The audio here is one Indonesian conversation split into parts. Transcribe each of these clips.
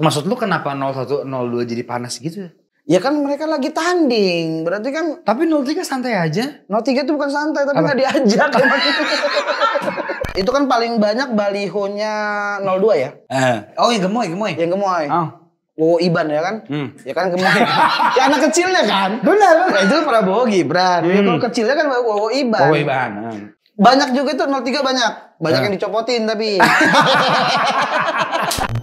Maksud lu kenapa 01 02 jadi panas gitu? Ya? ya kan mereka lagi tanding. Berarti kan Tapi 03 santai aja. 03 itu bukan santai tapi nggak diajak. itu kan paling banyak balihonya 02 ya? Uh. Oh, yang gemoy, gemoy. Yang gemoy. Oh. Oh Iban ya kan? Hmm. Ya kan gemoy. ya anak kecilnya kan? Benar, Nah, itu Prabowo Gibran. Ya, hmm. Ya kalau kecilnya kan Wowo Iban. Wowo Iban. Hmm. Banyak juga itu 03 banyak. Banyak uh. yang dicopotin tapi.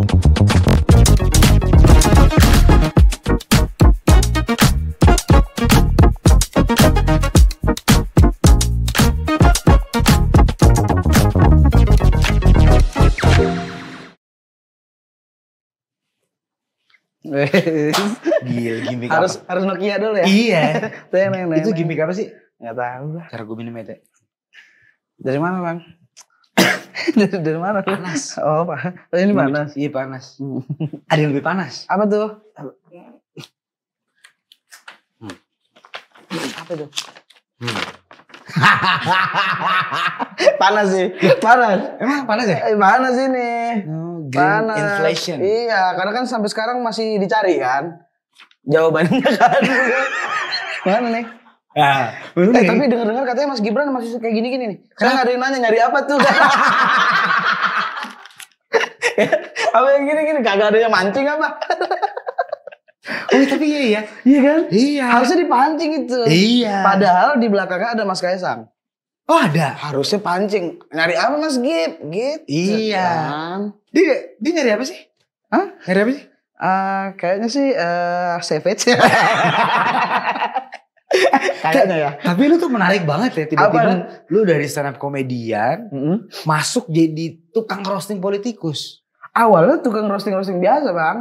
Gil, gimmick harus, apa? Harus Nokia dulu ya? Iya. neng, Itu gimmick apa sih? Gak tahu. Cara gue minum ya, Dari mana, Bang? dari, dari mana? Panas. Oh, pak. Oh, ini panas. Iya, panas. Hmm. Ada yang lebih panas. Apa tuh? Hmm. Apa tuh? Hmm. panas sih, panas. Emang panas ya? Eh, panas ini. Oh, green panas. inflation. Iya, karena kan sampai sekarang masih dicari kan. Jawabannya kan. Mana nih? Nah, eh, tapi dengar-dengar katanya Mas Gibran masih kayak gini-gini nih. Karena ada yang nanya nyari apa tuh? Kan? apa yang gini-gini kagak ada yang mancing apa? Oh tapi iya iya Iya kan? Iya. Harusnya dipancing itu. Iya. Padahal di belakangnya ada Mas Kaisang. Oh ada. Harusnya pancing. Nyari apa Mas Gip? Gip. Gitu iya. Kan. Dia dia nyari apa sih? Hah? Nyari apa sih? Uh, kayaknya sih uh, eh, savage. Kayaknya ya. Tapi lu tuh menarik banget ya tiba-tiba lu dari stand up komedian mm -hmm. masuk jadi tukang roasting politikus. Awalnya tukang roasting roasting biasa bang.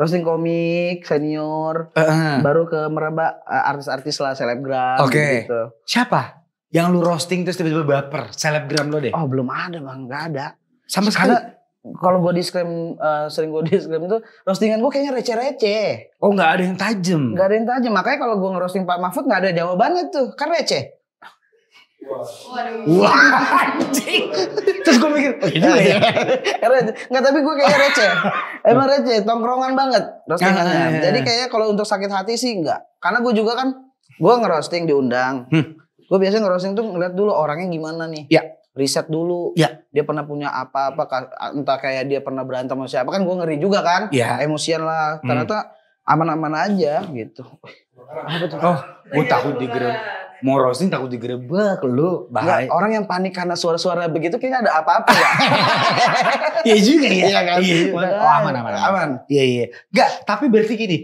Roasting komik senior, uh -huh. baru ke meraba eh, artis-artis lah selebgram okay. gitu. Siapa? Yang lu roasting terus tiba-tiba baper selebgram lo deh? Oh belum ada bang, nggak ada. Sama sekali. Kan, kalau gue diskrim uh, sering gue diskrim itu roastingan gue kayaknya receh-receh. Oh nggak ada yang tajam? Nggak ada yang tajam, makanya kalau gue ngerosting Pak Mahfud nggak ada jawabannya tuh, kan receh. Wah, anjing. Terus gue mikir, oh, iya ya. Enggak, tapi gue kayaknya receh. Emang receh, tongkrongan banget. Roasting ah, iya, iya. Jadi kayaknya kalau untuk sakit hati sih enggak. Karena gue juga kan, gue ngerosting diundang. Hmm. Gue biasanya ngerosting tuh ngeliat dulu orangnya gimana nih. Ya. Riset dulu. Ya. Dia pernah punya apa-apa, entah kayak dia pernah berantem sama siapa. Kan gue ngeri juga kan. Ya. Emosian lah. Hmm. Ternyata aman-aman aja gitu. Oh, gue takut digerak mau roasting takut digerebek lu bahaya Nggak, orang yang panik karena suara-suara begitu kayaknya ada apa-apa ya iya juga ya iya kan iya, oh, aman aman aman iya iya Gak, tapi berarti gini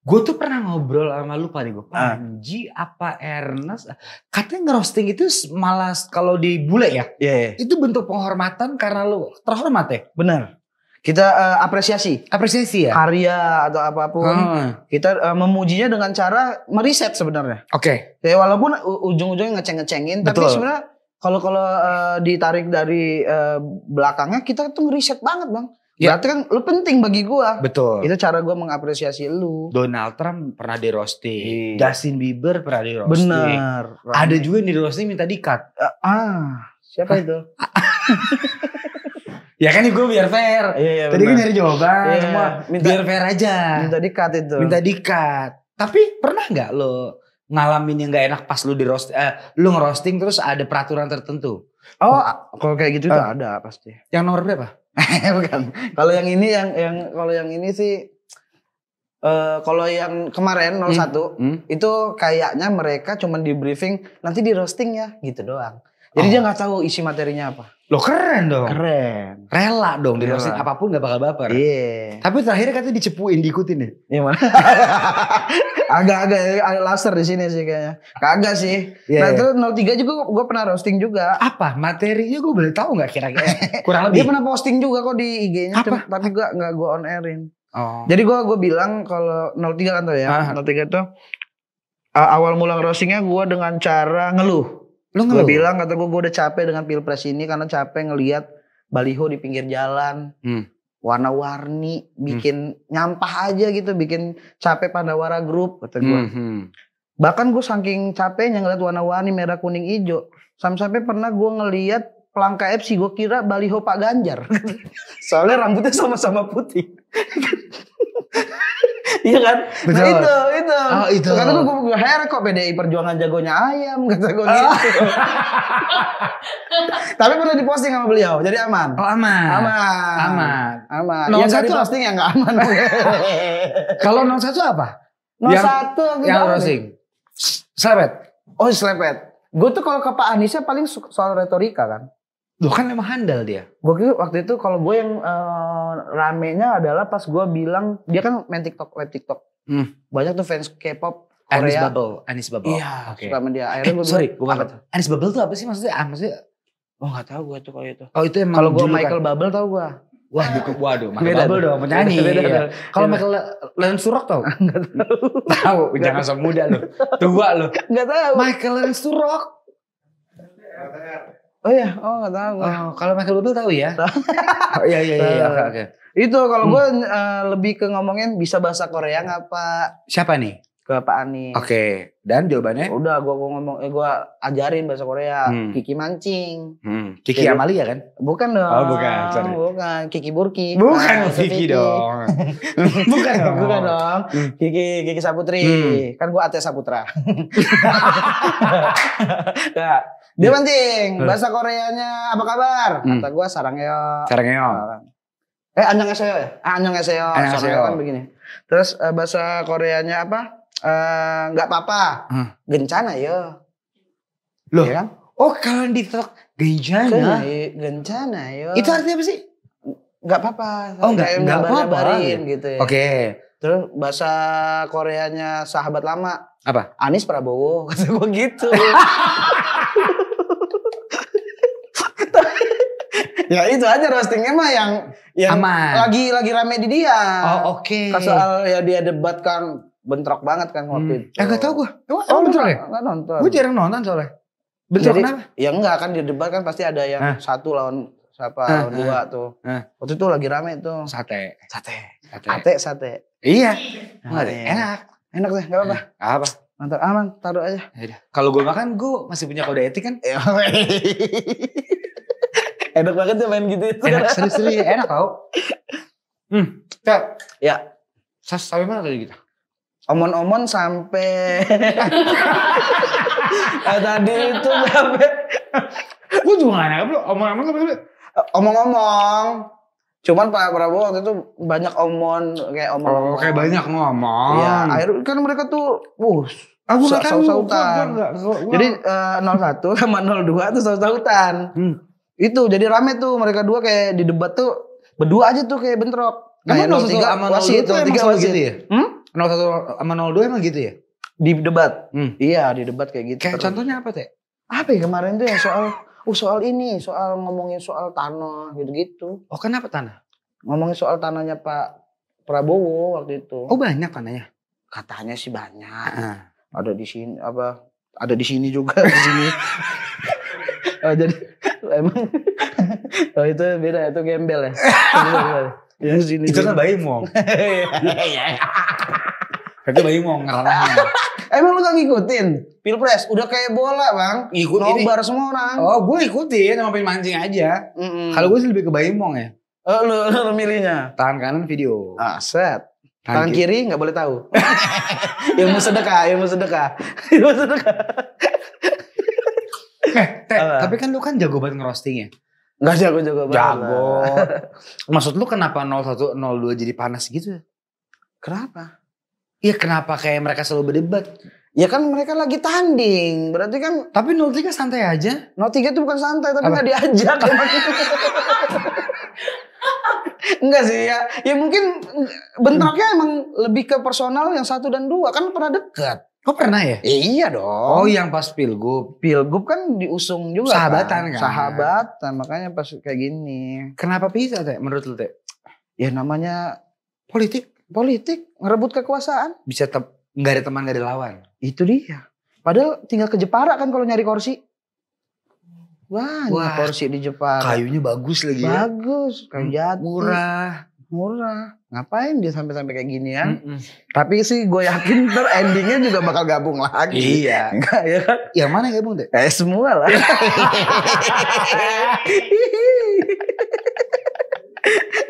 gue tuh pernah ngobrol sama lu pada gue ah. Panji uh. apa Ernest katanya ngerosting itu malas kalau di bule ya yeah, yeah. itu bentuk penghormatan karena lu terhormat ya benar kita uh, apresiasi apresiasi ya karya atau apapun hmm. kita uh, memujinya dengan cara meriset sebenarnya oke okay. Ya, walaupun eh, ujung-ujungnya ngeceng-ngecengin tapi sebenarnya kalau kalau uh, ditarik dari uh, belakangnya kita tuh ngeriset banget bang Ya. Berarti kan lu penting bagi gua. Betul. Itu cara gua mengapresiasi lu. Donald Trump pernah di roasting. Iya. Justin Bieber pernah di roasting. Benar. Ada juga yang di roasting minta dikat. Uh, ah, siapa itu? Ya kan gue biar fair. Iya, iya, Tadi gue kan nyari jawaban iya, semua. Minta, biar fair aja. Minta dikat itu. Minta dikat. Tapi pernah nggak lo ngalamin yang nggak enak pas lo di roast, eh, lo ngerosting terus ada peraturan tertentu? Oh, kalau kayak gitu uh, tuh eh. ada pasti. Yang nomor berapa? Bukan. Kalau yang ini yang yang kalau yang ini sih Uh, kalau yang kemarin 01 hmm. Hmm. itu kayaknya mereka cuman di briefing nanti di roasting ya gitu doang. Jadi oh. dia nggak tahu isi materinya apa. Lo keren dong. Keren. Rela dong di dosen apapun nggak bakal baper. Iya. Yeah. Tapi terakhirnya katanya dicepuin, diikutin nih. Iya mana? Agak-agak ada laser di sini sih kayaknya. Kagak sih. Yeah, nah yeah. terus 03 juga gue pernah roasting juga. Apa? Materinya gue boleh tahu nggak kira-kira? Kurang lebih. Dia pernah posting juga kok di IG-nya. Apa? Tapi gue nggak gue on airin. Oh. Jadi gue gue bilang kalau 03 kan tuh ya. Ah. 03 tuh awal mula roastingnya gue dengan cara ngeluh. Lu gue bilang kata gue, gue udah capek dengan pilpres ini karena capek ngelihat baliho di pinggir jalan. Hmm. Warna-warni, hmm. bikin hmm. nyampah aja gitu, bikin capek pada wara grup kata gue. Hmm, hmm. Bahkan gue saking capeknya ngeliat warna-warni merah kuning hijau. Sampai-sampai pernah gue ngeliat Pelangka FC gue kira baliho Pak Ganjar. Soalnya rambutnya sama-sama putih. Iya kan? Nah, Betul. Nah itu, itu. Oh, itu. Kata gue, gue heran kok PDI Perjuangan jagonya ayam, kata gue oh. gitu. Tapi pernah diposting sama beliau, jadi aman. Oh aman. Aman. Aman. Aman. Yang satu posting yang gak aman. Kalau nomor satu apa? Nomor yang, yang rosing, Slepet. Oh slepet. Gue tuh kalau ke Pak Anies Anisnya paling soal retorika kan. Loh kan emang handal dia. Gue kira waktu itu kalau gue yang uh, ramenya adalah pas gue bilang dia kan main TikTok, live TikTok. Hmm. Banyak tuh fans K-pop Korea. Anis Bubble, Anis Bubble. Iya, okay. suka sama dia. Eh, Akhirnya eh, gua sorry, gue apa? Anis Bubble tuh apa sih maksudnya? Ah, maksudnya Oh gak tahu gue tuh kalau itu. Oh itu emang Kalau gue Michael kan? Bubble tau gue. Wah, buku, waduh, Michael beda, Bubble dong, penyanyi. Ya. Kalau iya. Michael Lennon Surok tau? Enggak tahu. Tahu, jangan sok muda lo. Tua lo. Enggak tahu. Michael Lennon Surok. Oh iya, oh nggak tahu. Oh, kalau Michael Bublé tahu ya? oh, iya iya iya. iya. Oke oke. Itu kalau hmm. gue uh, lebih ke ngomongin bisa bahasa Korea nggak Pak? Siapa nih? Ke Pak Ani. Oke. Okay. Dan jawabannya? Udah, gue ngomong, eh, gue ajarin bahasa Korea. Hmm. Kiki mancing. Hmm. Kiki Jadi, Amalia kan? Bukan dong. Oh bukan. Sorry. Bukan. Kiki Burki. Bukan nah, Kiki, Kiki dong. bukan dong. Bukan dong. Hmm. Kiki Kiki Saputri. Hmm. Kan gue Ate Saputra. nah, dia penting iya. bahasa Koreanya apa kabar? Hmm. Kata gue sarangeo. Sarangeo. Ah. Eh anjang eseo ya? Ah, anjang eseo. Anjang kan begini. Terus uh, bahasa Koreanya apa? Eh, nggak uh, apa-apa. Hmm. Gencana yo Loh. Ya kan? Oh kalian di TikTok gencana. Gencana yo Itu artinya apa sih? Enggak apa-apa. Oh nggak nggak apa-apa. Gitu ya. Oke. Okay. Terus bahasa Koreanya sahabat lama. Apa? Anies Prabowo. Kata gue gitu. ya itu aja roastingnya mah yang yang Aman. lagi lagi rame di dia. Oh oke. Okay. Soal ya dia debat kan bentrok banget kan waktu hmm. itu. Eh gak tau gue. Oh, oh bentrok ya? Gak nonton. Gue jarang nonton soalnya. Bentrok Jadi, kenapa? Ya enggak kan di debat kan pasti ada yang nah. satu lawan siapa lawan dua tuh. Uh. Waktu itu lagi rame tuh. Sate. Sate. Sate sate. sate. Iya. Nah, enak. enak. Enak deh, gak apa-apa. apa? Ah, Mantap aman, taruh aja. Ya Kalau gue makan gue masih punya kode etik kan. Ya, enak banget ya main gitu. Ya. Enak serius-serius enak tau. Hmm. Ya. Ya. Sampai mana tadi kita? Omon-omon sampai nah, tadi itu sampai gue juga gak nangkep lu omong-omong sampai, omong-omong cuman Pak Prabowo waktu itu banyak omon kayak omong, -omong. Oh, kayak banyak ngomong iya akhirnya kan mereka tuh wuh, aku gak tahu jadi uh, eh, 01 sama 02 tuh saut-sautan hmm. Itu jadi rame tuh mereka dua kayak di debat tuh berdua aja tuh kayak bentrok. Nah, emang 01 sama 02 wasit, itu emang masih gitu ya? Hmm? 01 sama 02 emang gitu ya? Di debat. Hmm. Iya, di debat kayak gitu. Kayak terus. contohnya apa, Teh? Apa ya kemarin tuh yang soal oh soal ini, soal ngomongin soal tanah gitu-gitu. Oh, kenapa tanah? Ngomongin soal tanahnya Pak Prabowo waktu itu. Oh, banyak tanahnya. Katanya sih banyak. Uh. Ada di sini apa? Ada di sini juga di sini. oh, jadi emang. oh itu beda itu gembel ya. ya sini, itu kan bayi mong. Iya. Itu bayi mong Emang lu gak ngikutin pilpres? Udah kayak bola bang. Ikut Nobar semua orang. Oh gue ikutin emang pengen mancing aja. Mm -mm. Kalau gue sih lebih ke bayi mong ya. Oh, lu, lu, lu milihnya? Tangan kanan video. Ah, set. Tangan, Tangan kiri nggak boleh tahu. ilmu sedekah, ilmu sedekah. ilmu sedekah eh, tapi kan lu kan jago banget ngerosting ya. Enggak jago-jago banget. Jago. Maksud lu kenapa nol dua jadi panas gitu? Kenapa? Iya kenapa kayak mereka selalu berdebat? Ya kan mereka lagi tanding. Berarti kan Tapi 03 santai aja. 03 itu bukan santai tapi nggak diajak. Enggak sih ya. Ya mungkin bentroknya emang lebih ke personal yang satu dan dua kan pernah dekat. Kok pernah ya? Eh, iya dong. Oh yang pas pilgub. Pilgub kan diusung juga Sahabatan kan? kan? Sahabatan makanya pas kayak gini. Kenapa bisa Teh menurut lu Teh? Ya namanya politik. Politik ngerebut kekuasaan. Bisa nggak nggak ada teman nggak ada lawan. Itu dia. Padahal tinggal ke Jepara kan kalau nyari kursi. Wah, Wah, kursi di Jepara. Kayunya bagus lagi bagus, ya. Bagus. Kayu jati. Murah murah. Ngapain dia sampai-sampai kayak ya? Mm -mm. Tapi sih gue yakin ter endingnya juga bakal gabung lagi. Iya. Enggak ya kan? Yang mana yang gabung deh? Eh semua lah.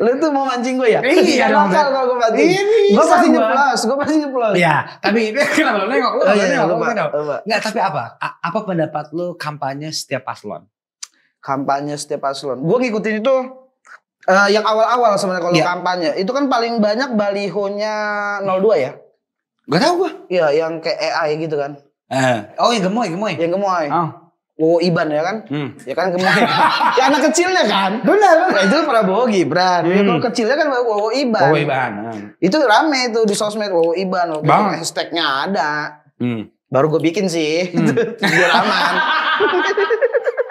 Lu tuh mau mancing gue ya? Iya, dong. Iya, bakal kalau gue mancing. Gue pasti nyeplos, gue pasti nyeplos. Iya, tapi kenapa lu nengok lu? Oh, iya, nengok iya, nengok, nggak. Enggak, tapi apa? A apa pendapat lu kampanye setiap paslon? Kampanye setiap paslon. Gue ngikutin itu Uh, yang awal-awal sebenarnya kalau yeah. kampanye itu kan paling banyak balihonya 02 ya. Gak tau gua. Iya, yang kayak AI gitu kan. Uh. Oh, yang gemoy, gemoy. Yang gemoy. Oh. Oh, Iban ya kan? Hmm. Ya kan gemoy. ya anak kecilnya kan? Benar, Nah, itu kan Prabowo Gibran. Ya, hmm. Ya kalau kecilnya kan Wowo Iban. Wowo Iban. Hmm. Itu rame itu di sosmed Wowo Iban. Bang. hashtagnya ada. Hmm. Baru gue bikin sih. Hmm. Biar aman.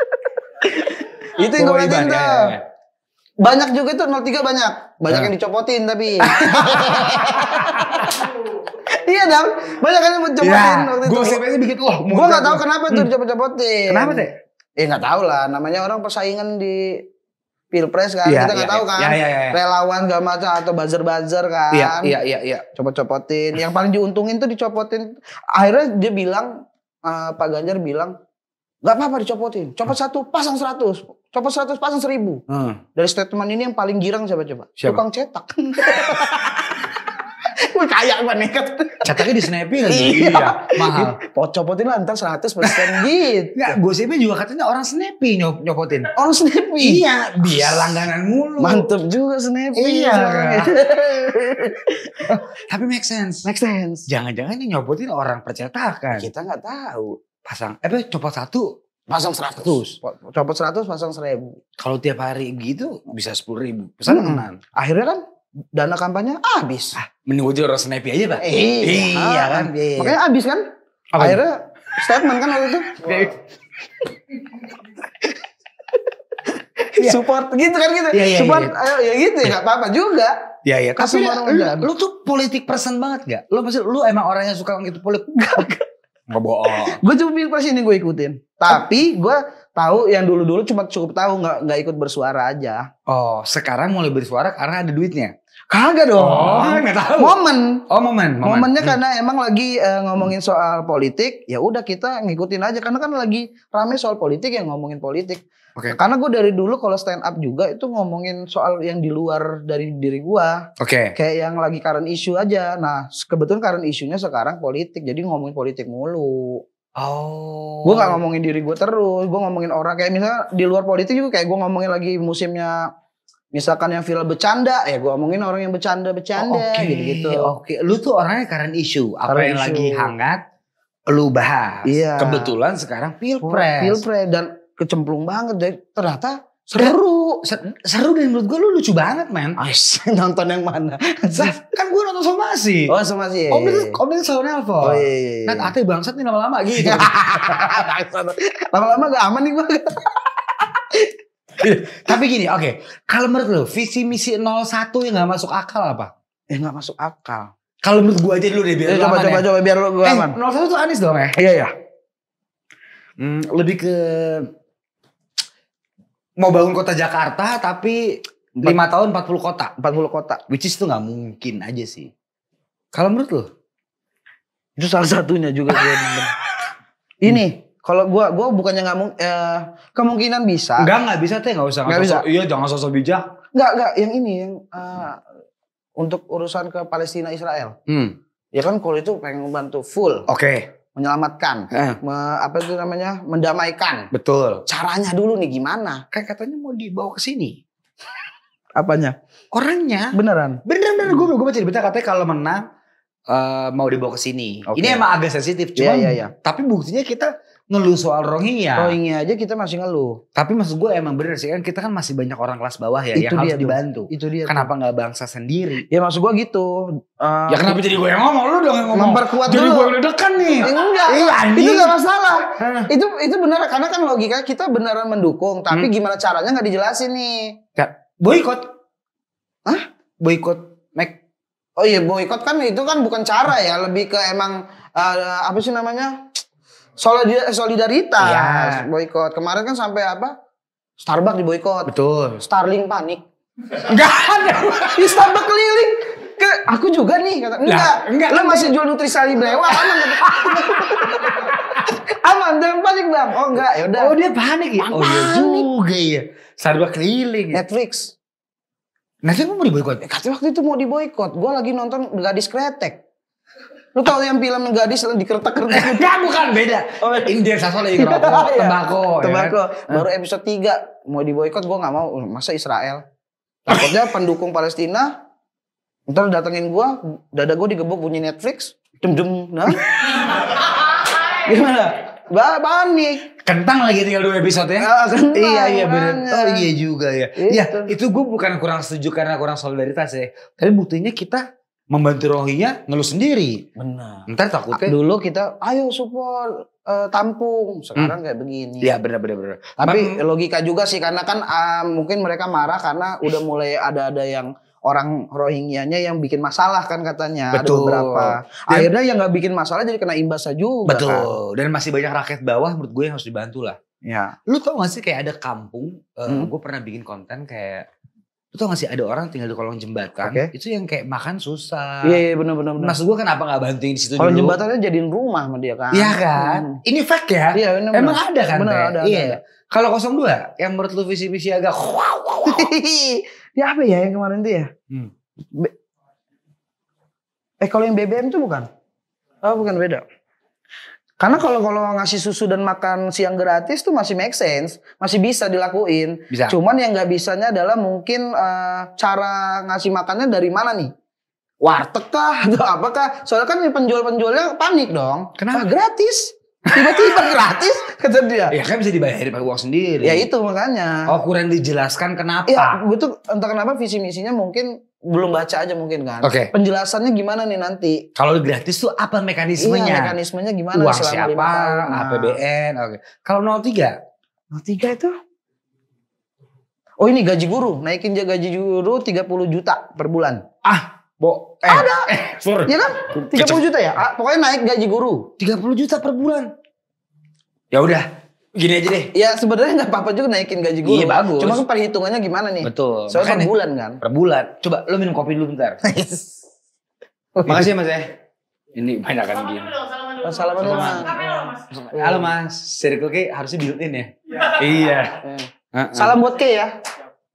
itu yang gue bikin tuh. Ya, banyak juga tuh 03 banyak. Banyak ya. yang dicopotin tapi. iya dong, banyak kan yang dicopotin ya. waktu itu. Gue sih bikin loh. Gue nggak tahu kenapa tuh hmm. dicopot-copotin. Kenapa sih Eh ya, nggak tahu lah, namanya orang persaingan di pilpres kan ya, kita nggak ya, tahu kan ya, ya, ya, ya. relawan gak macam atau buzzer buzzer kan iya iya iya ya. ya, ya copot copotin yang paling diuntungin tuh dicopotin akhirnya dia bilang uh, Pak Ganjar bilang nggak apa-apa dicopotin copot satu pasang seratus Coba 100 pasang seribu Hmm. Dari statement ini yang paling girang siapa coba? Siapa? Tukang cetak. Gue kaya banget. Cetaknya di snappy lagi. iya. iya mahal. pocot copotin lah ntar 100 persen gitu. Enggak, gosipnya juga katanya orang snappy nyop nyopotin. Orang snappy? Iya. Biar langganan mulu. Mantep juga snappy. Iya. Tapi make sense. Make sense. Jangan-jangan ini nyopotin orang percetakan. Kita nggak tahu. Pasang, eh coba satu Pasang 100. Copot seratus, pasang seribu. Kalau tiap hari gitu bisa sepuluh ribu. Pesan hmm. Akhirnya kan dana kampanye habis. Ah, mending gue jual Snappy aja, Pak. Iya, iya kan. Iya, iya. Makanya habis kan. Apa Akhirnya ini? statement kan waktu itu. Wow. support gitu kan gitu. Ya, ya, support ya, ya. Ayo, ya gitu ya enggak apa-apa juga. iya. ya. Tapi lu, lu tuh politik person banget gak? Lu pasti lu emang orang yang suka gitu politik. Gak, Nggak bohong. gue cuma pilpres ini gue ikutin. Tapi gue tahu yang dulu-dulu cuma cukup tahu nggak nggak ikut bersuara aja. Oh, sekarang mulai bersuara karena ada duitnya. Kagak dong. Oh, nggak tahu. Momen. Oh, momen. momen. Momennya hmm. karena emang lagi uh, ngomongin soal politik, ya udah kita ngikutin aja karena kan lagi rame soal politik yang ngomongin politik. Okay. Karena gue dari dulu kalau stand up juga itu ngomongin soal yang di luar dari diri gue. Oke. Okay. Kayak yang lagi current issue aja. Nah kebetulan current isunya sekarang politik. Jadi ngomongin politik mulu. Oh. Gue gak ngomongin diri gue terus. Gue ngomongin orang. Kayak misalnya di luar politik juga kayak gue ngomongin lagi musimnya. Misalkan yang viral bercanda. Ya gue ngomongin orang yang bercanda-bercanda. Oh, okay. gitu Oke. Okay. Lu tuh orangnya current issue. Apa current yang issue. lagi hangat. Lu bahas. Iya. Kebetulan sekarang pilpres. Pilpres. Dan kecemplung banget dari ternyata seru seru, seru dan menurut gue lu lucu banget men ah, nonton yang mana kan gue nonton somasi oh somasi iya. om itu iya, iya. om itu selalu nelfon oh, iya, iya. iya nanti ate bangsat nih lama-lama gitu lama-lama gak aman nih gue tapi gini oke okay. kalau menurut lu visi misi 01 yang gak masuk akal apa ya gak masuk akal kalau menurut gue aja dulu deh biar ya, coba, coba, ya. coba biar lu gue eh, aman eh, 01 tuh Anis dong ya iya iya hmm, lebih ke mau bangun kota Jakarta tapi lima tahun 40 kota. 40 kota. Which is itu nggak mungkin aja sih. Kalau menurut lo? Itu salah satunya juga gue. Ini hmm. kalau gue gue bukannya nggak eh, kemungkinan bisa. nggak nggak bisa teh nggak usah. Nggak bisa. Iya jangan sosok bijak. Nggak nggak yang ini yang uh, untuk urusan ke Palestina Israel. Hmm. Ya kan kalau itu pengen bantu full. Oke. Okay menyelamatkan, eh. me, apa itu namanya, mendamaikan. Betul. Caranya dulu nih gimana? Kayak katanya mau dibawa ke sini. Apanya? Orangnya. Beneran. Beneran? Beneran gue hmm. gue baca di berita katanya kalau menang uh, mau dibawa ke sini. Okay. Ini emang agak sensitif, iya, cuma yeah, yeah, yeah. tapi buktinya kita ngeluh soal Rohingya. Rohingya aja kita masih ngeluh. Tapi maksud gue emang bener sih kan kita kan masih banyak orang kelas bawah ya itu yang dia harus tuh. dibantu. Itu dia. Kenapa nggak bangsa sendiri? Ya maksud gue gitu. Uh, ya kenapa jadi gue yang ngomong lu dong yang ngomong. Memperkuat jadi gue udah dekan nih. Eh, enggak. Eh, itu gak masalah. itu itu benar karena kan logika kita beneran mendukung tapi hmm. gimana caranya nggak dijelasin nih. Ya, boykot. Hah? Boykot Mac. Oh iya boykot kan itu kan bukan cara ya lebih ke emang uh, apa sih namanya? solidaritas ya. boykot. Kemarin kan sampai apa? Starbucks di diboykot. Betul. Starling panik. Enggak ada. Di Starbucks keliling ke aku juga nih kata. Enggak, nah, enggak. Lo masih jual nutrisari blewa aman. aman dan panik bang. Oh enggak, ya udah. Oh dia panik ya. Oh iya juga ya. Starbucks keliling. Netflix. Netflix mau di ya, Katanya waktu itu mau di diboykot. Gue lagi nonton gadis kretek. Lu tau yang film gadis yang dikeretak-keretak? Enggak, bukan beda. Oh, iya. India Sasol lagi rokok, tembakau. Iya. Tembakau. Ya. Kan? Baru episode 3 mau di boycott gue nggak mau. Masa Israel? Takutnya pendukung Palestina ntar datengin gue, dada gue digebuk bunyi Netflix, dem dem, nah. Gimana? Ba panik. Kentang lagi tinggal dua episode ya. Oh, kentang, iya iya benar. Oh iya juga ya. Iya, gitu. itu, ya, itu gue bukan kurang setuju karena kurang solidaritas ya. Tapi buktinya kita membantu rohinya ngeluh sendiri. Benar. Ntar takutnya. Dulu kita ayo support uh, tampung, hmm. sekarang hmm. kayak begini. Iya benar benar benar. Tapi logika juga sih karena kan uh, mungkin mereka marah karena udah mulai ada-ada yang orang Rohingya-nya yang bikin masalah kan katanya Betul. ada beberapa. Dan, Akhirnya yang nggak bikin masalah jadi kena imbas juga. Kan. Betul. Kan? Dan masih banyak rakyat bawah menurut gue yang harus dibantu lah. Ya. Lu tau gak sih kayak ada kampung, eh, hmm. uh, gue pernah bikin konten kayak Lu tau gak sih ada orang tinggal di kolong jembatan, okay. itu yang kayak makan susah. Iya, yeah, yeah, benar benar. Maksud gua kenapa gak bantuin di situ kolong jembatannya jadiin rumah sama dia kan. Iya kan? Hmm. Ini fact ya? Iya, bener, Emang ada kan? Benar, ada, iya. Kalau 02 yang menurut lu visi-visi agak Ya apa ya yang kemarin itu ya? Hmm. eh kalau yang BBM tuh bukan? Oh, bukan beda. Karena kalau kalau ngasih susu dan makan siang gratis tuh masih make sense, masih bisa dilakuin. Bisa. Cuman yang nggak bisanya adalah mungkin uh, cara ngasih makannya dari mana nih? Warteg kah atau apakah? Soalnya kan penjual-penjualnya panik dong. Kenapa? Ah, gratis. Tiba-tiba gratis kata dia. Ya kan bisa dibayar pakai uang sendiri. Ya itu makanya. Oh kurang dijelaskan kenapa? Ya betul entah kenapa visi misinya mungkin belum baca aja mungkin kan. Oke. Okay. Penjelasannya gimana nih nanti? Kalau gratis tuh apa mekanismenya? Iya, mekanismenya gimana Uang selama siapa, ah. APBN, oke. Okay. Kalau 03? 03 itu Oh ini gaji guru, naikin aja gaji guru 30 juta per bulan. Ah, Bo, eh, ada. Eh, sorry. Ya kan? 30 Kecep. juta ya? Ah, pokoknya naik gaji guru. 30 juta per bulan. Ya udah, Gini aja deh. Ya sebenarnya nggak apa-apa juga naikin gaji guru. Iya bagus. Cuma kan perhitungannya gimana nih? Betul. Soalnya per bulan kan. Per bulan. Coba lo minum kopi dulu bentar. Makasih ya Mas ya. Ini banyak kan gini. Oh, salaman dulu. Iya. Halo Mas, Circle K harusnya built in ya? Iya. iya. Eh. Salam buat K ya.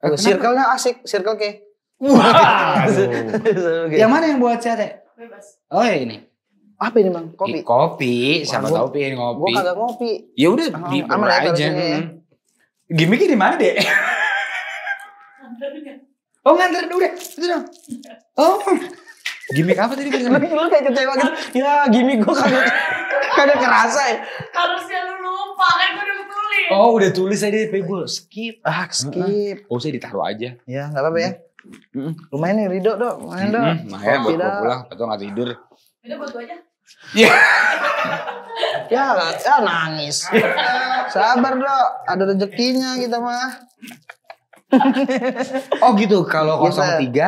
Eh, circle-nya asik, Circle K. Wah. Yang mana yang buat sehat ya? Bebas. Oh ya ini apa ini bang kopi eh, kopi sama tahu pengen ngopi gua kagak ngopi ya udah oh, di aman aja gitu ya. Hmm. gimmicknya di mana deh oh nganter udah itu dong oh gimmick apa tadi lagi lu kayak kecewa gitu ya, ya gimmick gua kagak kagak kerasa ya harusnya lu lupa kan gua udah tulis oh udah tulis aja tapi gua skip ah skip oh saya ditaruh aja ya nggak apa-apa ya hmm. lumayan nih ridho dong lumayan dong hmm, lumayan buat pulang atau nggak tidur Udah buat gue aja. Iya. ya, ya nangis. Sabar dok, ada rezekinya kita mah. oh gitu, kalau iya, kosong tiga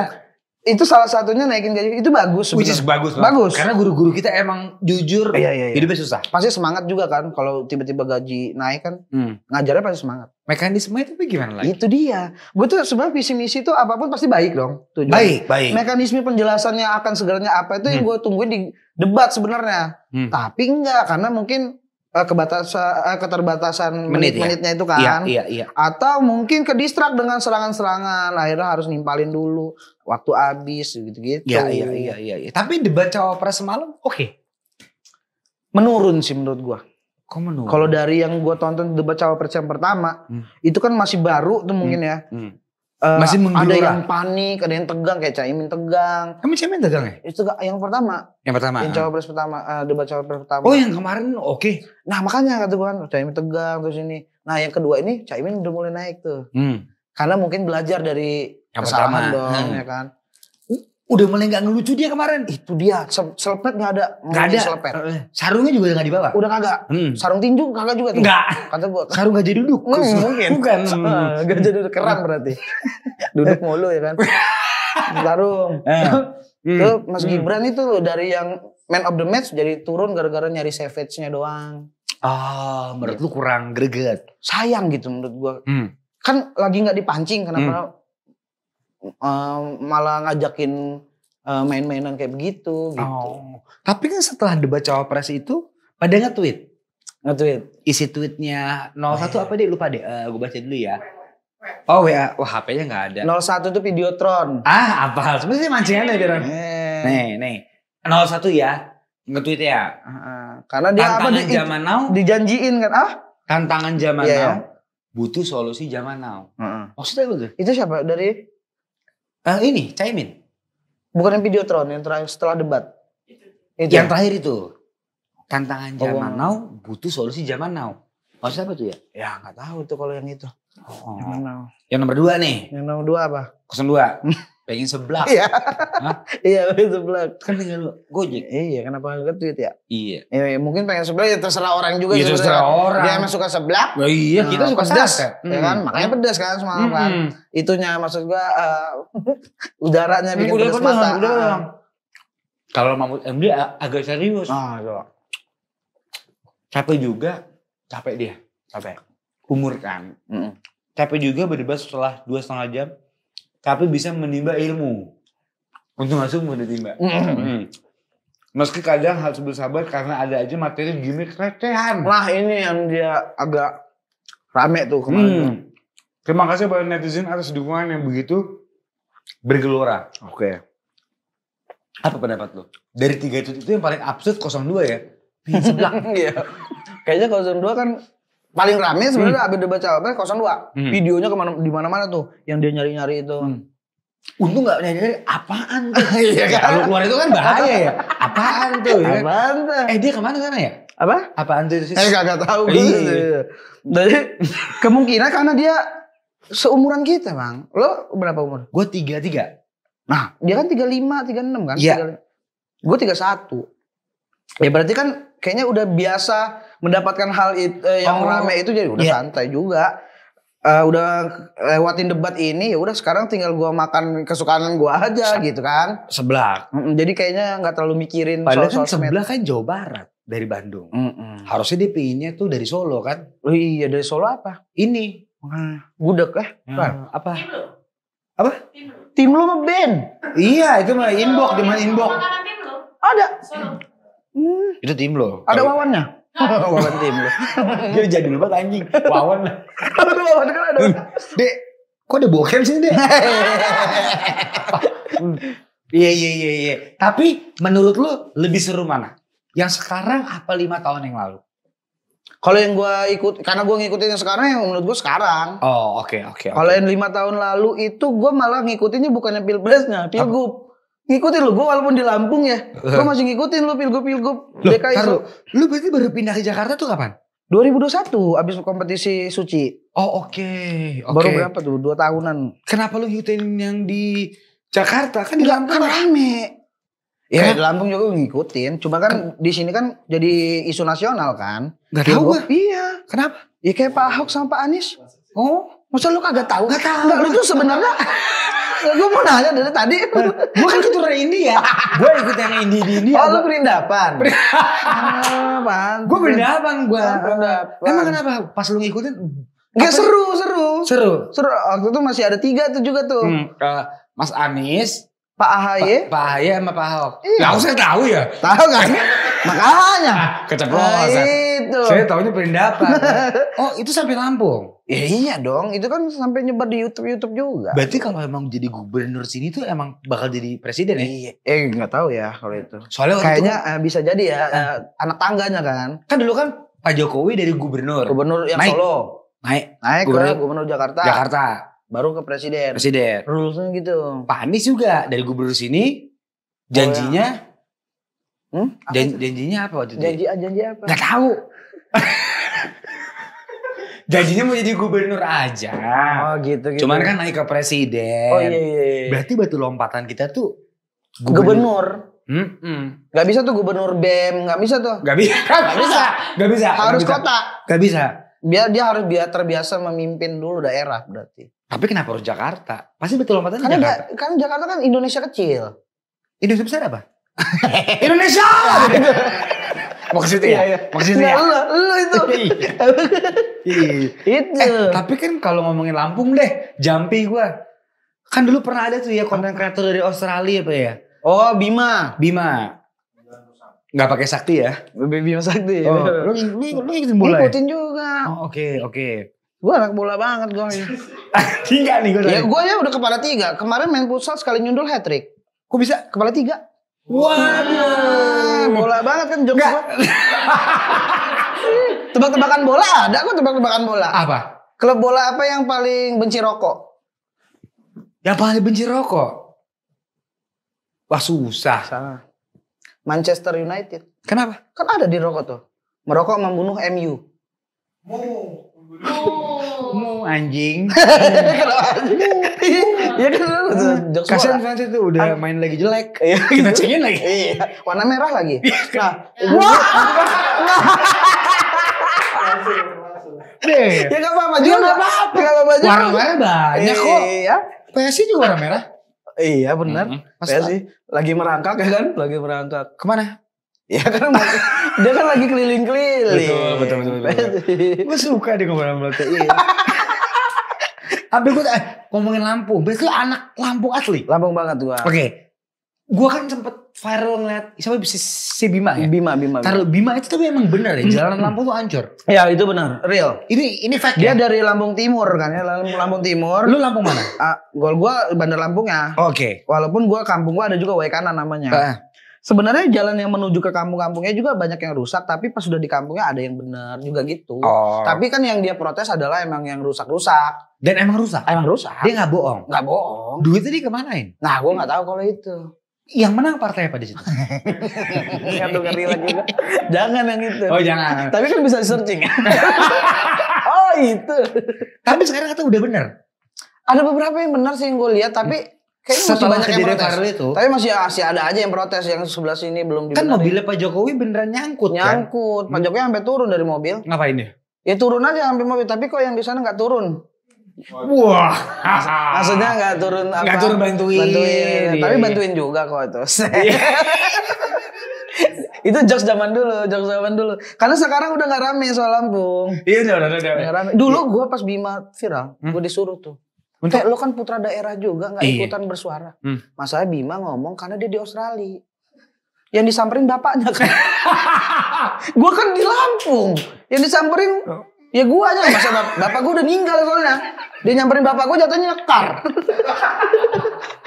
itu salah satunya naikin gaji itu bagus sebenernya. which is bagus banget. bagus karena guru-guru kita emang jujur iya, iya, iya. hidupnya susah pasti semangat juga kan kalau tiba-tiba gaji naik kan hmm. ngajarnya pasti semangat mekanisme itu gimana lagi itu dia gue tuh sebenarnya visi misi itu apapun pasti baik dong tujuan. baik baik mekanisme penjelasannya akan segeranya apa itu hmm. yang gue tungguin di debat sebenarnya hmm. tapi enggak karena mungkin eh, kebatasan eh, keterbatasan Menit, menitnya ya? itu iya, kan. Iya, iya, iya. Atau mungkin ke distrak dengan serangan-serangan, akhirnya harus nimpalin dulu waktu habis gitu-gitu. Iya, iya, iya, iya, iya. Tapi debat cawapres semalam oke. Okay. Menurun sih menurut gua. Kok menurun? Kalau dari yang gua tonton debat cawapres yang pertama, hmm. itu kan masih baru tuh hmm, mungkin hmm. ya. Hmm. Uh, masih menggelora. Ada yang panik, ada yang tegang kayak Caimin tegang. Kamu Caimin tegang ya? Itu yang pertama. Yang pertama. Yang ah. cawapres uh. pertama, uh, debat cawapres pertama. Oh, yang kemarin oke. Okay. Nah, makanya kata gue, kan Caimin tegang terus ini. Nah, yang kedua ini Caimin udah mulai naik tuh. Hmm. Karena mungkin belajar dari yang kesalahan pertama. dong hmm. ya kan udah mulai nggak ngelucu dia kemarin. Itu dia selepet nggak ada. Nggak ada. Selepet. Eh, eh. Sarungnya juga nggak dibawa. Udah kagak. Hmm. Sarung tinju kagak juga. Tuh. Nggak. Kata gua. Sarung gak jadi duduk. Hmm, mungkin. Bukan. Hmm. Eh, gak jadi duduk keran berarti. duduk mulu ya kan. Sarung. Hmm. Tuh Mas hmm. Gibran itu dari yang man of the match jadi turun gara-gara nyari savage-nya doang. Ah, oh, menurut gitu. lu kurang greget. Sayang gitu menurut gua. Hmm. Kan lagi nggak dipancing kenapa hmm Eh, malah ngajakin uh, main-mainan kayak begitu gitu. Oh. Tapi kan setelah debat cawapres itu pada nge-tweet. Nge-tweet. Isi tweetnya 01 oh, iya. apa deh lupa deh. Uh, eh, gue baca dulu ya. Oh ya, wah HP-nya nggak ada. 01 itu Videotron. Ah, apa? Sebenarnya mancingannya biar. Nih, nih. 01 ya. Nge-tweet ya. Uh, Karena dia Tantangan apa di, zaman now dijanjiin kan ah? Tantangan zaman yeah. now iya. butuh solusi zaman now. Uh -uh. Maksudnya itu? Itu siapa dari Ah ini Caimin. Bukan yang Videotron yang terakhir setelah debat. Itu. Yang ya? terakhir itu. Tantangan zaman oh. now butuh solusi zaman now. Maksudnya apa tuh ya? Ya nggak tahu tuh kalau yang itu. Oh. Yang, yang nomor dua nih. Yang nomor dua apa? dua. Pengen seblak. Iya. iya, pengen seblak. Kan tinggal Gojek. Iya, kenapa nggak tweet ya? Iya. Iya, mungkin pengen seblak ya terserah orang juga. Iya, terserah orang. Dia emang suka seblak. Ya, iya, nah, kita suka pedas. Ya? Ya kan? Hmm. Ya kan? Makanya pedas kan semalam. Kan? hmm. kan. Itunya maksud gua uh, udaranya bikin udah, pedas mata. Udah, ah. Kalau mau MD agak serius. Ah, coba. Capek juga. Capek dia. Capek. Umur kan. Mm -mm. Capek juga berdebat setelah dua setengah jam tapi bisa menimba ilmu. Untuk masuk mudah timba. Meski kadang harus bersabar karena ada aja materi gimmick recehan. Nah ini yang dia agak rame tuh kemarin. Hmm. Terima kasih buat netizen atas dukungan yang begitu bergelora. Oke. Okay. Apa pendapat lo? Dari tiga itu, itu yang paling absurd 02 ya? Di sebelah. Iya. Kayaknya 02 kan paling rame sebenarnya hmm. abis debat cawapres 02 hmm. videonya kemana di mana mana tuh yang dia nyari nyari itu hmm. untung nggak nyari nyari apaan tuh iya kan kalau keluar itu kan bahaya ya apaan tuh ya? Kan? apaan tuh eh dia kemana sana ya apa apaan tuh sih eh gak tahu iya, iya, iya. iya. jadi kemungkinan karena dia seumuran kita bang lo berapa umur gue tiga tiga nah dia kan tiga lima tiga enam kan iya gue tiga satu ya berarti kan kayaknya udah biasa mendapatkan hal itu eh, yang oh. rame itu jadi udah yeah. santai juga uh, udah lewatin debat ini ya udah sekarang tinggal gua makan kesukaan gua aja Se gitu kan Sebelah. mm -mm, jadi kayaknya nggak terlalu mikirin padahal soal, -soal kan seblak kan Jawa Barat dari Bandung mm -mm. harusnya dia pinginnya tuh dari Solo kan oh iya dari Solo apa ini hmm. gudeg eh Ya. ya kan? Apa? apa apa tim lu mah Ben iya itu mah inbox di mana inbox ada hmm. itu tim lo ada wawannya Wawan tim. Dia jadi lupa anjing. Wawan. Wawan kan ada. Dek, kok ada bokep sih, Dek? Iya, iya, iya, iya. Tapi menurut lu lebih seru mana? Yang sekarang apa lima tahun yang lalu? Kalau yang gue ikut, karena gue ngikutin yang sekarang, yang menurut gue sekarang. Oh, oke, okay, oke. Okay, Kalau okay. yang lima tahun lalu itu gue malah ngikutinnya bukannya pilpresnya, pilgub ngikutin lo gue walaupun di Lampung ya gue masih ngikutin lo pilgub pilgub DKI lo lu berarti baru pindah ke Jakarta tuh kapan 2021 abis kompetisi suci oh oke okay. okay. baru berapa tuh dua tahunan kenapa lu ngikutin yang di Jakarta kan di Lampung kan rame Ya di Lampung juga ngikutin, cuma kan di sini kan jadi isu nasional kan. Gak tau gue. Iya. Kenapa? Ya kayak Pak Ahok sama Pak Anies. Oh, masa lu kagak tahu? Gak tahu. Gak, lu tuh sebenarnya gue mau nanya dari tadi. gue kan keturunan India. Ya. gue ikut yang India di India. Oh, lu perindapan. Ah, gue perindapan gue. Ah, perindapan. Emang kenapa? Pas lu ngikutin Gak seru, seru. Seru. Seru. Waktu itu masih ada tiga tuh juga tuh. Hmm, Mas Anies, Pak Ahaye. Pak Ahaye sama Pak Ahok. Iya. usah tahu ya. Tahu kan? Makanya. Ah, keceplosan. Nah, itu. Saya tahunya perindapan. oh, itu sampai Lampung. Ya, iya dong, itu kan sampai nyebar di YouTube YouTube juga. Berarti kalau emang jadi gubernur sini tuh emang bakal jadi presiden ya? Iya, eh nggak tahu ya kalau itu. Soalnya kayaknya itu eh, bisa jadi ya uh, anak tangganya kan. Kan dulu kan Pak Jokowi dari gubernur. Gubernur yang naik. Solo. Naik. Naik gubernur, ke gubernur Jakarta. Jakarta. Baru ke presiden. Presiden. Rulusnya gitu. Pak Anies juga dari gubernur sini oh, janjinya. Oh, ya. hmm? janjinya apa waktu itu? Janji janji apa? Gak tahu. Janjinya mau jadi gubernur aja. Oh gitu gitu. Cuman kan naik ke presiden. Oh iya iya. iya. Berarti batu lompatan kita tuh gubernur. gubernur. Hmm, hmm. Gak bisa tuh gubernur BEM, gak bisa tuh. Gak, bisa. gak bisa. Gak bisa. Harus gak bisa. kota. Gak bisa. Biar dia harus biar terbiasa memimpin dulu daerah berarti. Tapi kenapa harus Jakarta? Pasti betul lompatan karena Jakarta. karena Jakarta kan Indonesia kecil. Indonesia besar apa? Indonesia. Mau ke situ ya? Mau ke situ ya? Lu, lu itu. Iya. Iya. Iya. Eh, itu. Eh, tapi kan kalau ngomongin Lampung deh, Jampi gua. Kan dulu pernah ada tuh ya konten kreator dari Australia apa ya? Oh, Bima. Bima. Gak pakai sakti ya? Bima sakti. Oh, lu, lu, lu ikutin bola Ikutin ya? juga. Oh, oke, okay, oke. Okay. Gue anak bola banget gue. tiga nih gue. Ya gue ya udah kepala tiga. Kemarin main futsal sekali nyundul hat trick. Kok bisa? Kepala tiga. Waduh. Wow kan Bola banget kan jokes gue. Tebak-tebakan bola ada kok tebak-tebakan bola. Apa? Klub bola apa yang paling benci rokok? Yang paling benci rokok? Wah susah. sana. Manchester United. Kenapa? Kan ada di rokok tuh. Merokok membunuh MU. Oh mu anjing. Iya kan iya. kasihan fans itu udah main lagi jelek. Iya, gitu. Kita cengin lagi. Iya. warna merah lagi. Kan? Nah, ya. wah. Deh. Ya gak apa-apa juga. Gak apa-apa. Gak apa-apa juga. Warna merah banyak kok. Iya. PSI juga warna merah. Iya benar. Mm -hmm. PSI lagi merangkak ya kan? Lagi merangkak. Kemana? Ya karena dia kan lagi keliling-keliling. Betul, betul, betul. betul, betul. gue suka dia ngomongin sama Iya. Tapi gue eh, ngomongin Lampung. lu anak Lampung asli. Lampung banget gue. Oke. Okay. Gua kan sempet viral ngeliat siapa bisa si Bima ya? Bima, Bima. Taruh Bima itu tapi emang bener ya, jalan Lampung tuh hancur. Ya itu benar, real. Ini ini fact Dia ya? dari Lampung Timur kan ya, Lampung, Timur. Lu Lampung mana? Uh, ah, Gue, gua Bandar Lampung ya. Oke. Okay. Walaupun gue kampung gue ada juga Kanan namanya. Uh sebenarnya jalan yang menuju ke kampung-kampungnya juga banyak yang rusak tapi pas sudah di kampungnya ada yang benar juga gitu oh. tapi kan yang dia protes adalah emang yang rusak-rusak dan emang rusak emang rusak dia nggak bohong nggak bohong duitnya dia kemanain nah gue nggak tahu kalau itu yang menang partai apa di situ? Kandung juga. Jangan yang itu. Oh jangan. Tapi kan bisa searching. oh itu. Tapi sekarang kata udah bener. Ada beberapa yang benar sih yang gue lihat, tapi hmm. Kayaknya Setelah masih banyak kejadian protes. itu. Tapi masih ah, masih ada aja yang protes yang sebelah sini belum kan dibenerin. Kan mobilnya Pak Jokowi beneran nyangkut, kan? Nyangkut. Kan? Pak hmm. Jokowi sampai turun dari mobil. Ngapain ya? Ya turun aja sampai mobil, tapi kok yang di sana nggak turun. Wah, maksudnya nggak turun apa? Nggak turun bantuin. Bantuin, iya. tapi bantuin juga kok itu. Iya. itu jokes zaman dulu, jokes zaman dulu. Karena sekarang udah nggak rame soal Lampung. Iya, udah, udah, udah. Dulu iya. gue pas Bima viral, gue hmm? disuruh tuh untuk lo kan putra daerah juga nggak iya. ikutan bersuara. Hmm. Masalah Bima ngomong karena dia di Australia. Yang disamperin bapaknya kan. gue kan di Lampung. Yang disamperin oh. ya gue aja. Masa bap bapak gue udah meninggal soalnya. Dia nyamperin bapak gue jatuhnya nyekar.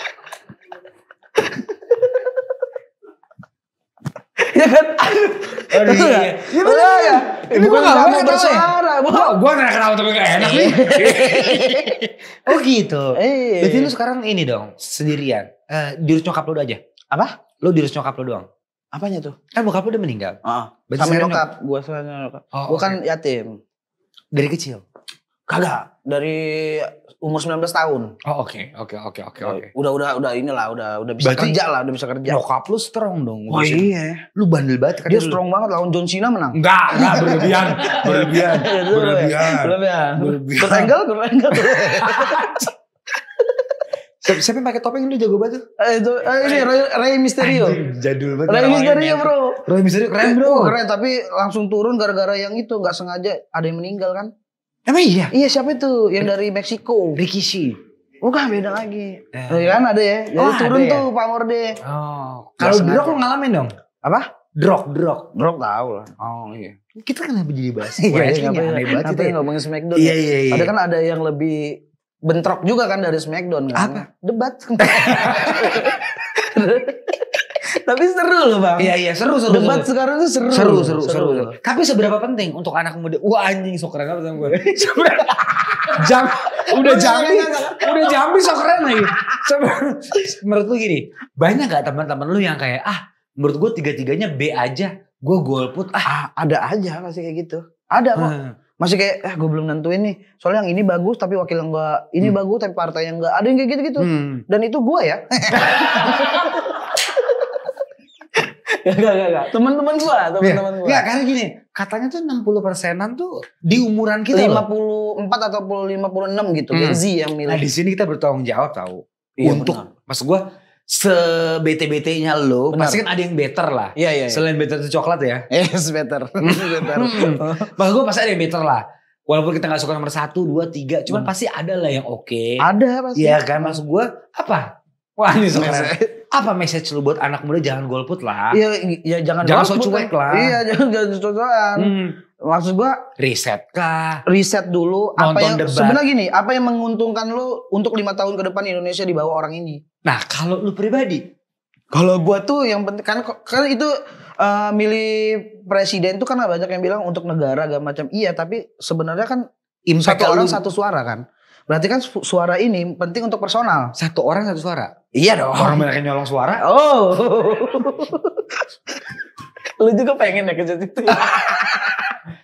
ya kan? Aduh, iya. Iya iya, iya, Ini iya, gak mau bersuara. Gue gak kenal tapi gak enak nih. Iya. oh gitu. Iya. Berarti lu sekarang ini dong, sendirian. Uh, eh, diurus nyokap lu aja. Apa? Lu diurus nyokap lu doang. Apanya tuh? Kan bokap lu udah meninggal. Heeh. Uh, sama nyokap, gue sama nyokap. Oh, gue kan yatim. Dari kecil? Kagak, dari umur 19 tahun. Oh oke, okay, oke, okay, oke, okay, oke, oke. Udah udah udah inilah, udah udah bisa Berarti, kerja lah, udah bisa kerja. Bokap lu strong dong. Oh iya. Lu bandel banget kan. Dia strong banget lawan John Cena menang. Enggak, enggak berlebihan. Iya, iya, berlebihan. berlebihan. Berlebihan. Berlebihan. Terenggal, terenggal. Siapa yang pakai topeng ini jago banget tuh? Eh, itu, eh, ini Ray, Ray Mysterio. Anjing, jadul banget. Ray Mysterio bro. Ray Mysterio keren bro. Oh, keren tapi langsung turun gara-gara yang itu nggak sengaja ada yang meninggal kan? Emang iya? Iya siapa itu yang dari Meksiko? Ricky C. Bukan beda lagi. Eh. iya kan ada ya. Jadi oh, turun ya? tuh Morde. Oh. Kalau drok lo ngalamin dong? Apa? Drok, drok, drok tau lah. Oh iya. Kita kan lebih jadi bahas? Iya, iya, Kenapa banget kita. Ya. ngomongin Smackdown. Ya? Iya, iya, iya. Ada kan ada yang lebih bentrok juga kan dari Smackdown kan. Apa? Debat. Tapi seru loh bang. Iya iya seru seru. Debat sekarang tuh seru. Seru seru, seru Tapi seberapa penting untuk anak muda? Wah anjing sok keren apa sama gue. Jam, udah jangan udah jambi sok keren lagi. menurut lu gini, banyak gak teman-teman lu yang kayak ah menurut gue tiga-tiganya B aja, gue golput ah. ah. Ada aja masih kayak gitu. Ada kok. Hmm. masih kayak eh gue belum nentuin nih soalnya yang ini bagus tapi wakil yang enggak ini hmm. bagus tapi partai yang enggak ada yang kayak gitu gitu dan itu gue ya Gak, gak, gak, Teman-teman gua, iya. teman-teman gua. Enggak, karena gini, katanya tuh 60 persenan tuh di umuran kita 54 loh. atau 56 gitu, hmm. Gen Z yang milih. Nah, di sini kita bertanggung jawab tahu. Iya, untuk benar. maksud gua se BT BT nya lo benar. pasti kan ada yang better lah. Iya, iya, iya. Selain better itu coklat ya. Yes, better. Hmm. better. Maksud gua pasti ada yang better lah. Walaupun kita gak suka nomor satu, dua, tiga, cuman hmm. pasti ada lah yang oke. Okay. Ada pasti. Iya kan, maksud gua apa? Wah ini sekarang apa message lu buat anak muda jangan golput lah. Iya, ya jangan jangan sok cuek lah. Iya, jangan jangan cuek-cuekan. Hmm. Maksud gua riset kah? Riset dulu Nonton apa yang sebenarnya gini, apa yang menguntungkan lu untuk lima tahun ke depan Indonesia di bawah orang ini? Nah, kalau lu pribadi kalau gua tuh yang penting kan kan itu uh, milih presiden tuh karena banyak yang bilang untuk negara gak macam iya tapi sebenarnya kan Impact satu orang lu, satu suara kan. Berarti kan suara ini penting untuk personal. Satu orang satu suara. Iya dong. Orang mereka nyolong suara. Oh. Lu juga pengen ya kerja itu. Ya?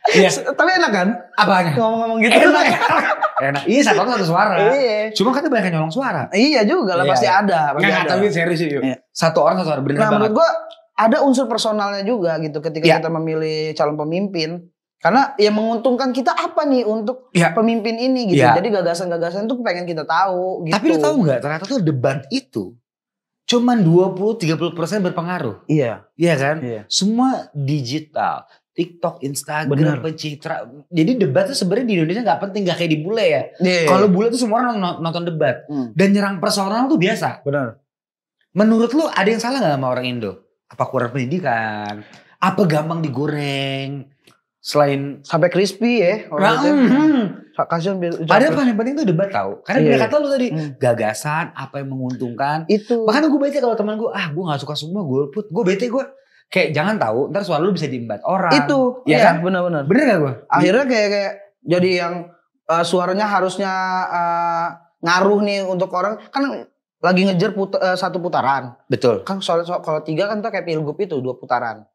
Iya. Tapi enak kan? Apanya? Ngomong-ngomong gitu enak. enak. enak. Iya satu orang satu suara. Iya. Cuma kan banyak yang nyolong suara. Iya juga lah iya. pasti iya. ada. Pasti Nggak, ada. tapi serius sih. Iya. Satu orang satu suara bener nah, banget. Nah menurut gua ada unsur personalnya juga gitu ketika iya. kita memilih calon pemimpin. Karena yang menguntungkan kita apa nih untuk ya. pemimpin ini gitu. Ya. Jadi gagasan-gagasan itu pengen kita tahu gitu. Tapi lu tahu nggak ternyata tuh debat itu cuman 20-30% berpengaruh. Iya. Iya kan? Iya. Semua digital. TikTok, Instagram, Bener. pencitra. Jadi debat tuh sebenarnya di Indonesia nggak penting, gak kayak di bule ya. Yeah. Iya. Kalau bule tuh semua orang nonton debat hmm. dan nyerang personal tuh biasa. Benar. Menurut lu ada yang salah nggak sama orang Indo? Apa kurang pendidikan? Apa gampang digoreng? selain sampai crispy ya orang nah, mm, kasihan padahal paling penting itu debat tau karena iya, kata lu tadi hmm. gagasan apa yang menguntungkan itu bahkan gue bete kalau teman gue ah gue nggak suka semua gue put gue bete gue kayak jangan tahu ntar suara lu bisa diembat orang itu ya iya, kan benar-benar bener gak gue akhirnya kayak kayak jadi yang eh, suaranya harusnya uh, ngaruh nih untuk orang kan lagi ngejar eh, satu putaran betul kan soal, soal kalau tiga kan tuh kayak pilgub itu dua putaran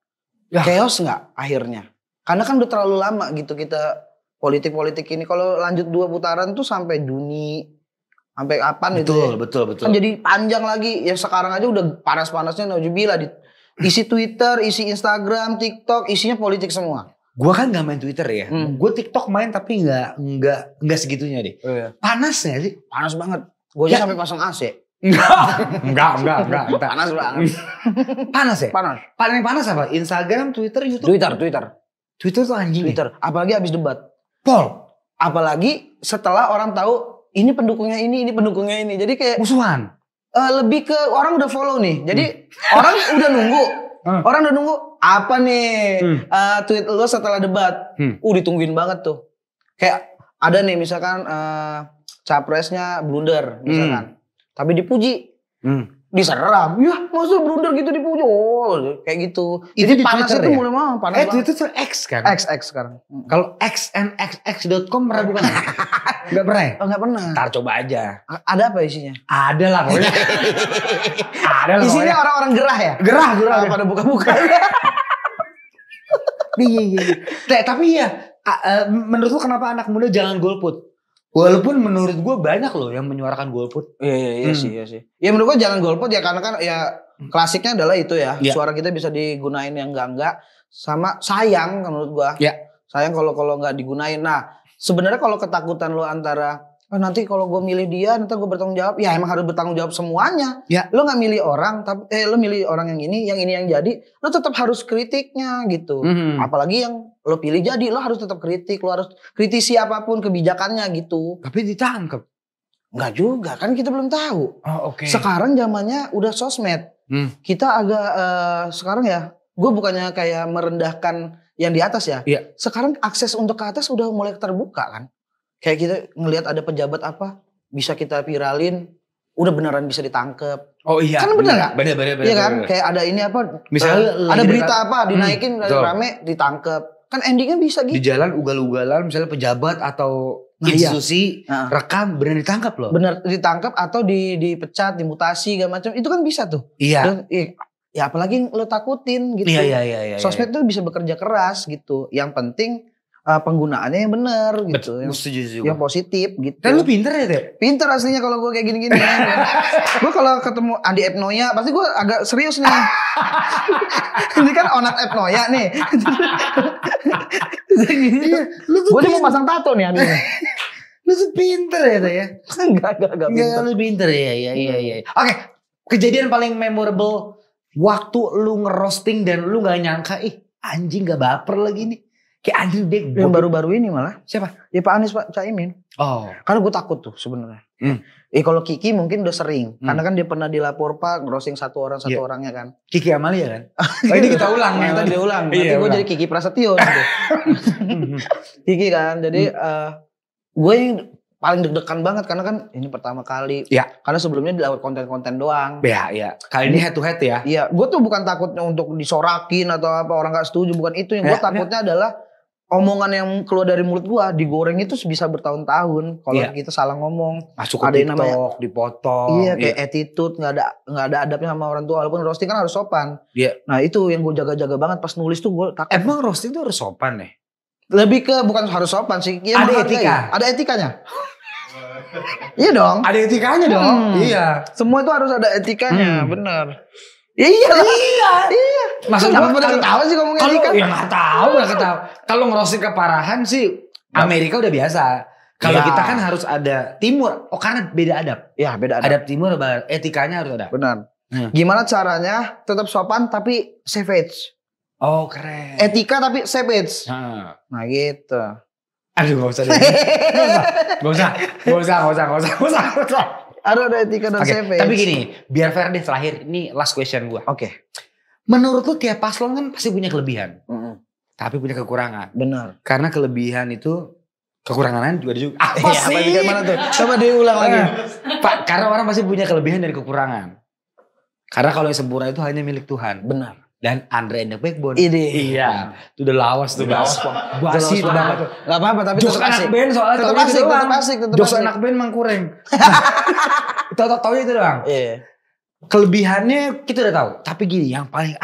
ya. chaos nggak akhirnya karena kan udah terlalu lama gitu kita politik-politik ini. Kalau lanjut dua putaran tuh sampai Juni sampai kapan betul, gitu. Betul, ya. betul, betul. Kan jadi panjang lagi. Ya sekarang aja udah panas-panasnya naujubillah di isi Twitter, isi Instagram, TikTok, isinya politik semua. Gua kan gak main Twitter ya. Hmm. Gue TikTok main tapi gak, gak, gak segitunya deh. Oh, iya. Panas sih? Panas banget. Gue ya. sampai pasang AC. Enggak, enggak, enggak, enggak. Panas banget. panas ya? Panas. Paling panas apa? Instagram, Twitter, YouTube. Twitter, Twitter. Twitter tuh anjing. Twitter, Nih. apalagi abis debat. Pol. Apalagi setelah orang tahu ini pendukungnya ini, ini pendukungnya ini. Jadi kayak musuhan. Uh, lebih ke orang udah follow nih. Jadi hmm. orang udah nunggu. Hmm. Orang udah nunggu apa nih hmm. uh, tweet lo setelah debat. Hmm. Uh ditungguin banget tuh. Kayak ada nih misalkan uh, capresnya blunder misalkan. Hmm. Tapi dipuji. Hmm diserap ya masa blunder gitu dipuja oh, kayak gitu itu jadi panas Twitter itu ya? mulai mah, panas eh, itu tuh X kan X X sekarang kalau X and com pernah bukan nggak pernah ya? Oh, nggak pernah. Tar coba aja. A ada apa isinya? Ada lah pokoknya. ada lah Isinya orang-orang gerah ya? Gerah, gerah. ya. pada buka-buka. Iya, iya, iya. Nah, tapi ya, menurut lu kenapa anak muda jangan golput? Walaupun menurut gue banyak loh yang menyuarakan golput. Iya iya iya hmm. sih iya sih. Ya menurut gue jangan golput ya karena kan ya klasiknya adalah itu ya. ya. Suara kita bisa digunain yang enggak enggak sama sayang menurut gue. Ya. Sayang kalau kalau nggak digunain. Nah sebenarnya kalau ketakutan lo antara oh, nanti kalau gue milih dia nanti gue bertanggung jawab ya emang harus bertanggung jawab semuanya ya. lo nggak milih orang tapi eh lo milih orang yang ini yang ini yang jadi lo tetap harus kritiknya gitu mm -hmm. apalagi yang lo pilih jadi lo harus tetap kritik lo harus kritisi apapun kebijakannya gitu tapi ditangkap nggak juga kan kita belum tahu oh, okay. sekarang zamannya udah sosmed hmm. kita agak uh, sekarang ya gue bukannya kayak merendahkan yang di atas ya yeah. sekarang akses untuk ke atas udah mulai terbuka kan kayak kita ngelihat ada pejabat apa bisa kita viralin udah beneran bisa ditangkep. Oh iya. Kan bener nggak? Bener bener bener. Iya kan? Bener, bener. Kayak ada ini apa? Misalnya eh, ada berita apa dinaikin hmm, rame ditangkep. Kan endingnya bisa gitu. Di jalan ugal-ugalan misalnya pejabat atau nah, iya. institusi iya. rekam benar ditangkap loh. Benar ditangkap atau di dipecat, dimutasi gak macam. Itu kan bisa tuh. Iya. Dan, iya ya apalagi lo takutin gitu. Iya, iya, iya, iya, Sosmed iya. tuh bisa bekerja keras gitu. Yang penting uh, penggunaannya yang benar gitu. yang, setuju, setuju. yang positif gitu. Tapi lu pinter ya, teh Pinter aslinya kalau gue kayak gini-gini. gue kalau ketemu Andi Epnoya, pasti gue agak serius nih. Ini kan onat Epnoya nih. Iya, iya, lu tuh gue mau pasang tato nih hari lu tuh pinter ya, ya. Enggak, enggak, enggak pinter. Enggak, lu pinter ya, ya, iya, iya. Oke, okay. kejadian paling memorable waktu lu ngerosting dan lu gak nyangka, ih anjing gak baper lagi nih. Kayak ada deh. Yang baru-baru ini malah. Siapa? Ya Pak Anies Pak Caimin. Oh. Karena gue takut tuh sebenarnya. Hmm. Eh kalau Kiki mungkin udah sering. Hmm. Karena kan dia pernah dilapor Pak roasting satu orang satu yeah. orangnya kan. Kiki Amalia kan. oh, ini kita ulang ya, tadi. ulang. Nanti iya, gue jadi Kiki Prasetyo. Gitu. Kiki kan. Jadi hmm. uh, eh, gue yang paling deg-degan banget karena kan ini pertama kali. Ya. Karena sebelumnya dilakukan konten-konten doang. ya iya. Kali ini head to head ya. Iya, gue tuh bukan takutnya untuk disorakin atau apa orang gak setuju, bukan itu yang gue ya, iya. takutnya ya. adalah omongan yang keluar dari mulut gua digoreng itu bisa bertahun-tahun kalau yeah. kita salah ngomong masuk ada yang namanya dipotong iya kayak yeah. attitude nggak ada nggak ada adabnya sama orang tua walaupun roasting kan harus sopan yeah. nah itu yang gua jaga-jaga banget pas nulis tuh gua. takut emang roasting tuh harus sopan nih ya? lebih ke bukan harus sopan sih ya, ada etika ya. ada etikanya iya dong ada etikanya dong hmm. iya semua itu harus ada etikanya hmm. bener Iya, iya, iya. Maksud gue udah ketawa sih ngomongnya kalau, iya kan? Ya nggak tahu, nggak ketawa. Kalau ngerosin keparahan sih Amerika udah biasa. Kalau ya. kita kan harus ada timur, oh karena beda adab. Ya beda adab. Adab timur, etikanya harus ada. Benar. Hmm. Gimana caranya tetap sopan tapi savage? Oh keren. Etika tapi savage. Hmm. Nah gitu. Aduh gak usah gak usah. Gak usah. Gak usah. Gak usah. Gak usah. Gak usah. Gak usah. Ada ada etika dan okay. savage. Tapi gini, biar fair deh terakhir. Ini last question gue. Oke. Okay. Menurut lu tiap paslon kan pasti punya kelebihan. Mm -hmm. Tapi punya kekurangan. Benar. Karena kelebihan itu kekurangan lain juga ada juga. Apa iya, sih? Apa, mana tuh? Coba ulang lagi. Eh. Pak, karena orang pasti punya kelebihan dari kekurangan. Karena kalau yang sempurna itu hanya milik Tuhan. Benar dan Andre and the Backbone. Ini. Iya. Nah, itu udah lawas tuh lawas. Basi itu banget. Gak apa-apa tapi Jokes tetap asik. anak band soalnya tetap asik, tetap asik, tetap Jokes anak band mang kurang. Tahu tahu itu doang. Iya. Kelebihannya kita udah tahu, tapi gini yang paling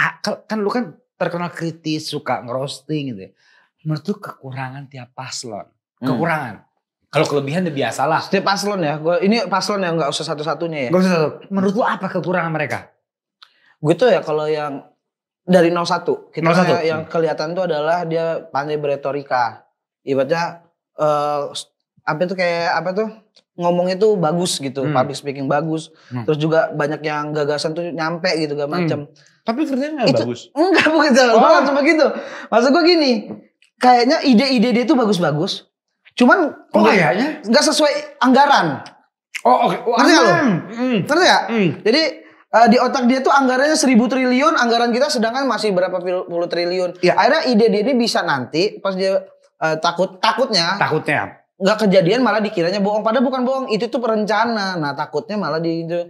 kan lu kan terkenal kritis, suka ngerosting gitu ya. Menurut lu kekurangan tiap paslon? Hmm. Kekurangan. Kalau kelebihan udah ya biasa lah. Setiap paslon ya. Gua ini paslon yang nggak usah satu-satunya ya. Gak usah satu. Menurut lu apa kekurangan mereka? Gue tuh ya kalau yang dari 01. Kita 01. yang hmm. kelihatan tuh adalah dia pandai berretorika. Ibaratnya uh, apa itu kayak apa tuh ngomongnya tuh bagus gitu, hmm. public speaking bagus. Hmm. Terus juga banyak yang gagasan tuh nyampe gitu gak macam. Hmm. Tapi kerjanya gak itu, bagus. Enggak bukan oh. cuma gitu. Maksud gue gini, kayaknya ide-ide dia tuh bagus-bagus. Cuman oh, kayaknya enggak sesuai anggaran. Oh oke. Okay. Oh, Ngerti gak lo? Hmm. Ngerti gak? Hmm. Jadi uh, di otak dia tuh anggarannya seribu triliun, anggaran kita sedangkan masih berapa puluh triliun. Ya. Akhirnya ide dia ini bisa nanti pas dia uh, takut takutnya takutnya nggak kejadian malah dikiranya bohong. Padahal bukan bohong, itu tuh perencana. Nah takutnya malah di itu uh,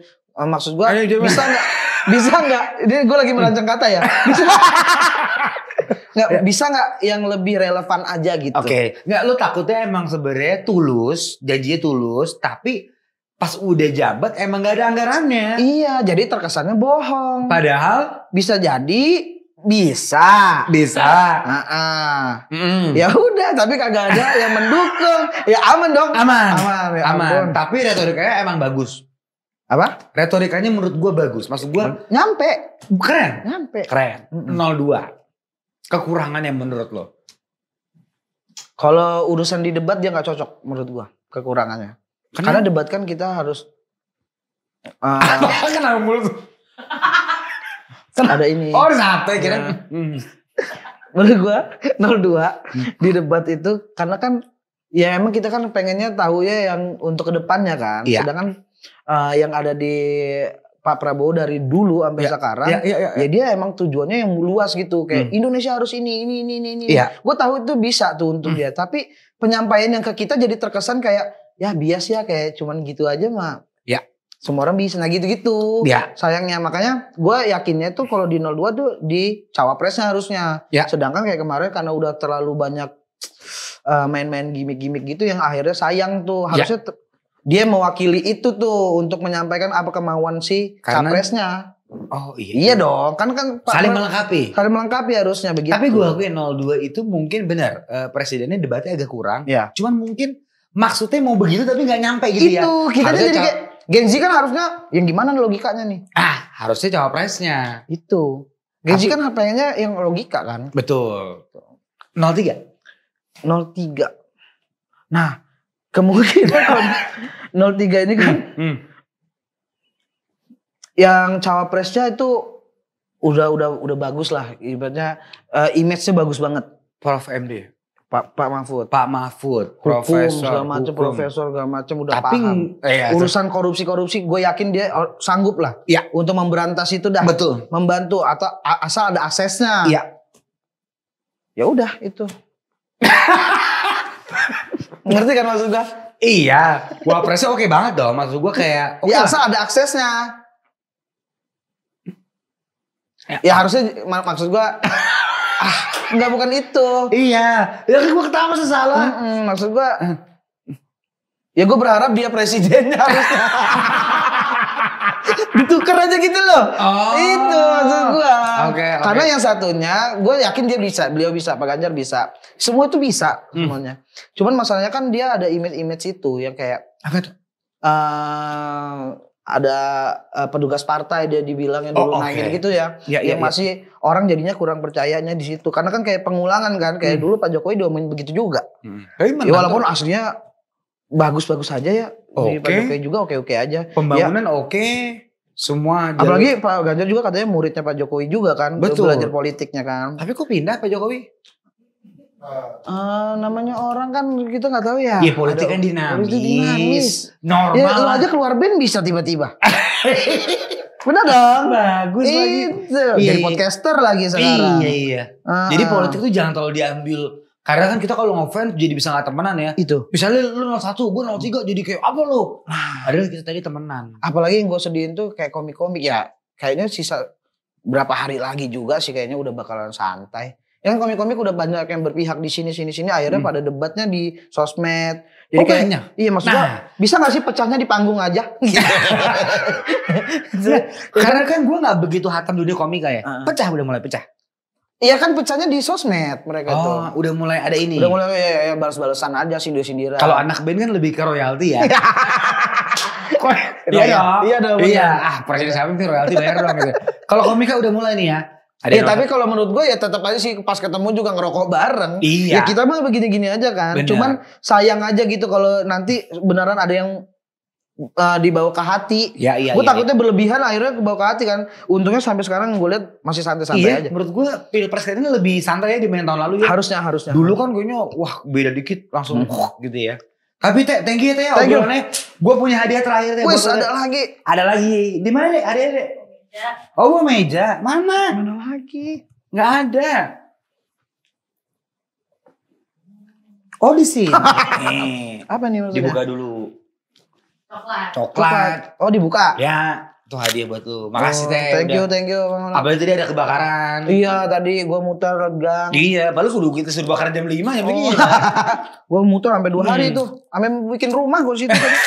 eh, maksud gua Ayo, bisa nggak bisa nggak? Ini gue lagi merancang kata ya. Bisa nggak ya. bisa nggak yang lebih relevan aja gitu? Oke, okay. nggak lu takutnya emang sebenarnya tulus, janjinya tulus, tapi pas udah jabat emang gak ada anggarannya. Iya, jadi terkesannya bohong. Padahal bisa jadi bisa, bisa. Uh -uh. Mm -mm. Ya udah, tapi kagak ada yang mendukung. Ya aman dong. Aman, aman, ya aman. Ampun. Tapi retorikanya emang bagus. Apa? Retorikanya menurut gue bagus. Maksud gue nyampe. Keren. Nyampe. Keren. Mm -mm. 02. Kekurangan menurut lo? Kalau urusan di debat dia nggak cocok menurut gue kekurangannya. Karena, Karena debat kan kita harus uh, Kenapa mulut? kan ada ini. Oh, sate iya. kira. Menurut gua 02 hmm. di debat itu karena kan ya emang kita kan pengennya tahu ya yang untuk kedepannya kan. Iya. Sedangkan uh, yang ada di Pak Prabowo dari dulu sampai ya, sekarang, ya, ya, ya, ya. ya dia emang tujuannya yang luas gitu, kayak hmm. Indonesia harus ini, ini, ini, ini. Ya. Gue tahu itu bisa tuh untuk hmm. dia, tapi penyampaian yang ke kita jadi terkesan kayak ya bias ya kayak cuman gitu aja mah ya semua orang bisa nah gitu-gitu ya sayangnya makanya gue yakinnya tuh kalau di 02 tuh di cawapresnya harusnya ya. sedangkan kayak kemarin karena udah terlalu banyak main eh, main-main gimmick-gimmick gitu yang akhirnya sayang tuh ya. harusnya ya. dia mewakili itu tuh untuk menyampaikan apa kemauan si karena, capresnya Oh iya. Iya dong, kan kan Pak saling melengkapi. Saling melengkapi harusnya begitu. Tapi gue akui 02 itu mungkin benar uh, presidennya debatnya agak kurang. Ya. Cuman mungkin maksudnya mau begitu tapi nggak nyampe gitu ya? itu, ya. kita harusnya jadi kayak Gen Z kan harusnya yang gimana logikanya nih? Ah, harusnya cawapresnya. Itu. Gen Z kan pengennya yang logika kan? Betul. 03. 03. Nah, kemungkinan 03 ini kan hmm, hmm. yang cawapresnya itu udah udah udah bagus lah ibaratnya uh, image-nya bagus banget. Prof MD. Pak Pak Mahfud. Pak Mahfud, hukum, profesor segala macam, profesor segala macem udah Tapi, paham. Iya, Urusan korupsi-korupsi gue yakin dia oh, sanggup lah. Iya. Untuk memberantas itu dah. Betul. Membantu atau asal ada aksesnya. Iya. Ya udah itu. Ngerti kan maksud gue? Iya, wapresnya oke banget dong. Maksud gue kayak okay ya asal ada aksesnya. Ya, ya harusnya mak maksud gue ah nggak bukan itu iya ya kan gue ketawa sesalah mm -mm, maksud gue eh. ya gue berharap dia presidennya harusnya ditukar aja gitu loh oh. itu maksud gue okay, okay. karena yang satunya gue yakin dia bisa beliau bisa pak Ganjar bisa semua itu bisa hmm. semuanya cuman masalahnya kan dia ada image-image itu yang kayak apa tuh eh, ada uh, petugas partai dia yang oh, dulu oh, okay. naik gitu ya, ya yang ya, ya. masih ya. orang jadinya kurang percayanya di situ karena kan kayak pengulangan kan kayak hmm. dulu Pak Jokowi domain begitu juga hmm. ya, walaupun aslinya bagus-bagus aja ya okay. di Pak Jokowi juga oke-oke aja ya, pembangunan ya, oke okay. semua jalur. apalagi Pak Ganjar juga katanya muridnya Pak Jokowi juga kan Betul. belajar politiknya kan tapi kok pindah Pak Jokowi Uh, namanya orang kan kita nggak tahu ya. Iya politik kan dinamis. dinamis. Normal. Ya, lu aja keluar band bisa tiba-tiba. benar dong. Bagus Itu. lagi. Iya. Jadi podcaster lagi sekarang. Iya iya. Uh. Jadi politik tuh jangan terlalu diambil karena kan kita kalau ngefans jadi bisa gak temenan ya. Itu. Misalnya lu 01, gue 03 jadi kayak apa lu? Nah, padahal kita tadi temenan. Apalagi yang gue sedihin tuh kayak komik-komik ya. Kayaknya sisa berapa hari lagi juga sih kayaknya udah bakalan santai. Ya kan komik-komik udah banyak yang berpihak di sini sini sini akhirnya hmm. pada debatnya di sosmed. Jadi oh, kayaknya. iya maksudnya nah. bisa gak sih pecahnya di panggung aja? Iya. karena kan gue nggak begitu hatam dunia komik kayak. Uh huh Pecah udah mulai pecah. Iya kan pecahnya di sosmed mereka oh, tuh. udah mulai ada ini. Udah mulai ya, ya balas-balasan aja sindir-sindiran. Kalau anak band kan lebih ke royalti ya. Iya. Kok, iya, iya, iya, iya, iya, ah presiden sapi royalti bayar dong gitu. Kalau komika udah mulai nih ya, ada ya tapi kalau menurut gue ya tetap aja sih pas ketemu juga ngerokok bareng. Iya. Ya kita mah begini-gini aja kan. Bener. Cuman sayang aja gitu kalau nanti beneran ada yang uh, dibawa ke hati. Ya, iya, gue iya, iya, takutnya iya. berlebihan akhirnya ke ke hati kan. Untungnya sampai sekarang gue lihat masih santai-santai iya, aja. Menurut gue pilpres kali ini lebih santai ya dibanding tahun lalu ya. Harusnya harusnya. Dulu kan gue nyok wah beda dikit langsung hmm. Wah, gitu ya. Tapi teh, thank you ya, teh Thank you. Gue punya hadiah terakhir teh. Wis ada lagi. Ada lagi. Di mana nih? Ada deh. Ya. Oh buah meja, mana? Mana lagi? Enggak ada. Oh di sini. nih. apa nih maksudnya? Dibuka dulu. Coklat. Coklat. Oh dibuka. Ya. Tuh hadiah buat lu. Makasih oh, teh. Thank you, thank you. Apa tadi ada kebakaran. Iya, tadi gua muter regang. Iya, baru kudu kita suruh bakaran jam 5 ya begini. Oh. gua muter sampai 2 hari hmm. tuh. Sampai bikin rumah gua situ. tadi.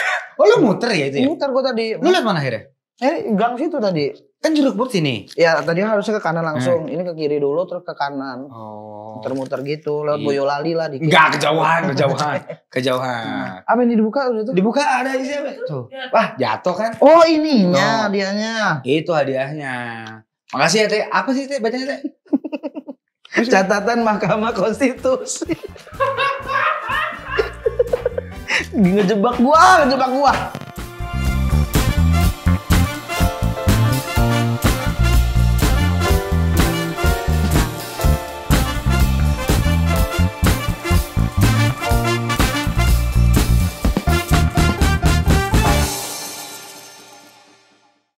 oh lu muter ya itu ya? Muter gua tadi. Lu lihat mana akhirnya? Eh, gang situ tadi. Kan jeruk purut sini. Ya tadi harusnya ke kanan langsung. Hmm. Ini ke kiri dulu terus ke kanan. Oh. Muter-muter gitu lewat iya. Boyolali lah dikit. Enggak kejauhan, kejauhan. kejauhan. Hmm. Apa ini dibuka udah tuh? Dibuka ada di apa Tuh. Wah, jatuh kan. Oh, ininya no. Oh. hadiahnya. Itu hadiahnya. Makasih ya, Teh. Apa sih, Teh? Bacanya, Teh? Catatan Mahkamah Konstitusi. ngejebak gua, ngejebak gua.